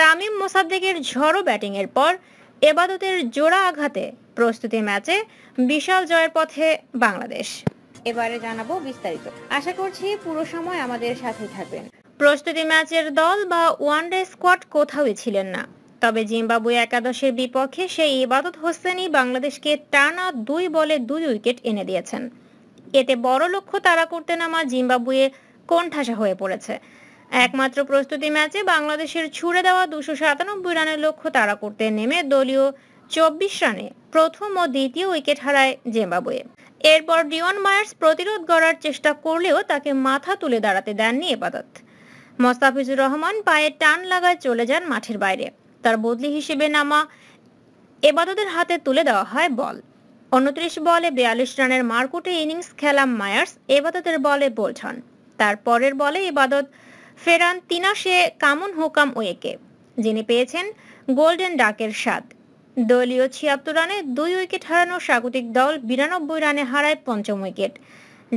তামিম মোসাদ্দেকের ঝড়ো ব্যাটিংয়ের পর এবাদতের জোড়া আঘাতে প্রস্তুতি ম্যাচে বিশাল জয়ের পথে বাংলাদেশ এবারে জানাবো বিস্তারিত আশা করছি পুরো সময় আমাদের সাথে থাকবেন প্রস্তুতি ম্যাচের দল বা ওয়ানডে স্কোয়াড কোথাওই ছিলেন না তবে জিম্বাবুয়ে একাদশের বিপক্ষে সেই ইবাদত হোসেনই বাংলাদেশকে টানা দুই বলে দুই উইকেট এনে দিয়েছেন এতে বড় লক্ষ্য তারা করতে নামা জিম্বাবুয়ে কোণঠাসা হয়ে পড়েছে একমাত্র প্রস্তুতি ম্যাচে বাংলাদেশের ছুড়ে দেওয়া দুশো সাতানব্বই রানের লক্ষ্য তাড়া করতে নেমে দলীয় চব্বিশ রানে প্রথম ও দ্বিতীয় উইকেট হারায় জিম্বাবুয়ে এরপর ডিওন মায়ার্স প্রতিরোধ গড়ার চেষ্টা করলেও তাকে মাথা তুলে দাঁড়াতে দেননি এবাদত মোস্তাফিজুর রহমান পায়ে টান লাগায় চলে যান মাঠের বাইরে তার বদলি হিসেবে নামা এবাদতের হাতে তুলে দেওয়া হয় বল উনত্রিশ বলে বিয়াল্লিশ রানের মারকুটে ইনিংস খেলা মায়ার্স এবাদতের বলে বোল্ড হন তার পরের বলে এবাদত ফেরান তিনাশে কামুন হুকাম ওয়েকে যিনি পেয়েছেন গোল্ডেন ডাকের স্বাদ দলীয় ছিয়াত্তর রানে দুই উইকেট হারানো স্বাগতিক দল বিরানব্বই রানে হারায় পঞ্চম উইকেট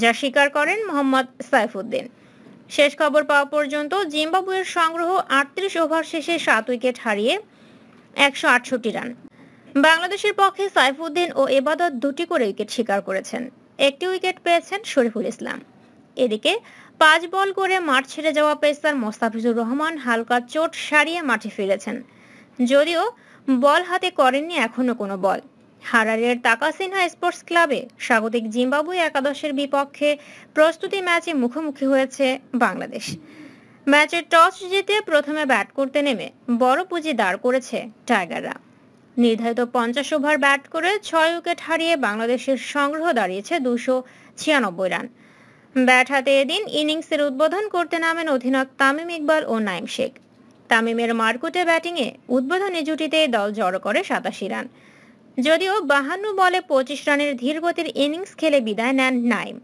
যা স্বীকার করেন মোহাম্মদ সাইফুদ্দিন শেষ খবর পাওয়া পর্যন্ত জিম্বাবুয়ের সংগ্রহ আটত্রিশ ওভার শেষে সাত উইকেট হারিয়ে একশো আটষট্টি রান বাংলাদেশের পক্ষে সাইফুদ্দিন ও এবাদত দুটি করে উইকেট শিকার করেছেন একটি উইকেট পেয়েছেন শরীফুল ইসলাম এদিকে পাঁচ বল করে মাঠ ছেড়ে যাওয়া পেসার মোস্তাফিজুর রহমান হালকা চোট সারিয়ে মাঠে ফিরেছেন যদিও বল হাতে করেননি এখনো কোনো বল হারারের তাকাসিনহা স্পোর্টস ক্লাবে স্বাগতিক জিম্বাবুয়ে একাদশের বিপক্ষে প্রস্তুতি ম্যাচে মুখোমুখি হয়েছে বাংলাদেশ ম্যাচে টস জিতে প্রথমে ব্যাট করতে নেমে বড় পুঁজি দাঁড় করেছে টাইগাররা নির্ধারিত পঞ্চাশ ওভার ব্যাট করে ছয় উইকেট হারিয়ে বাংলাদেশের সংগ্রহ দাঁড়িয়েছে দুশো ছিয়ানব্বই রান ব্যাট হাতে এদিন ইনিংসের উদ্বোধন করতে নামেন অধিনায়ক তামিম ইকবাল ও নাইম শেখ তামিমের মারকুটে ব্যাটিংয়ে উদ্বোধনী জুটিতে দল জড়ো করে সাতাশি রান যদিও বাহান্ন বলে পঁচিশ রানের ধীরগতির ইনিংস খেলে বিদায় নেন নাইম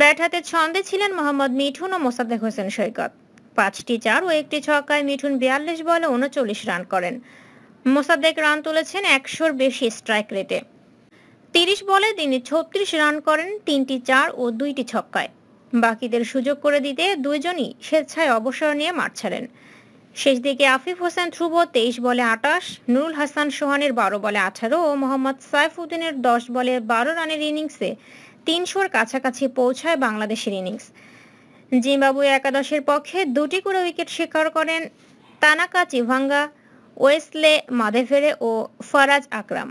ব্যাট হাতে ছন্দে ছিলেন মোহাম্মদ মিঠুন ও মোসাদ্দেক হোসেন সৈকত পাঁচটি চার ও একটি ছক্কায় মিঠুন বিয়াল্লিশ বলে উনচল্লিশ রান করেন মোসাদ্দেক রান তুলেছেন একশোর বেশি স্ট্রাইক রেটে তিরিশ বলে তিনি ছত্রিশ রান করেন তিনটি চার ও দুইটি ছক্কায় বাকিদের সুযোগ করে দিতে দুইজনই স্বেচ্ছায় অবসর নিয়ে মাঠ ছাড়েন শেষ দিকে আফিফ হোসেন ধ্রুব তেইশ বলে আটাশ নুরুল হাসান সোহানের বারো বলে আঠারো ও মোহাম্মদ সাইফুদ্দিনের দশ বলে বারো রানের ইনিংসে তিনশোর কাছাকাছি পৌঁছায় বাংলাদেশের ইনিংস জিম্বাবুয়ে একাদশের পক্ষে দুটি করে উইকেট শিকার করেন তানাকা চিভাঙ্গা ওয়েসলে মাদেফেরে ও ফারাজ আকরাম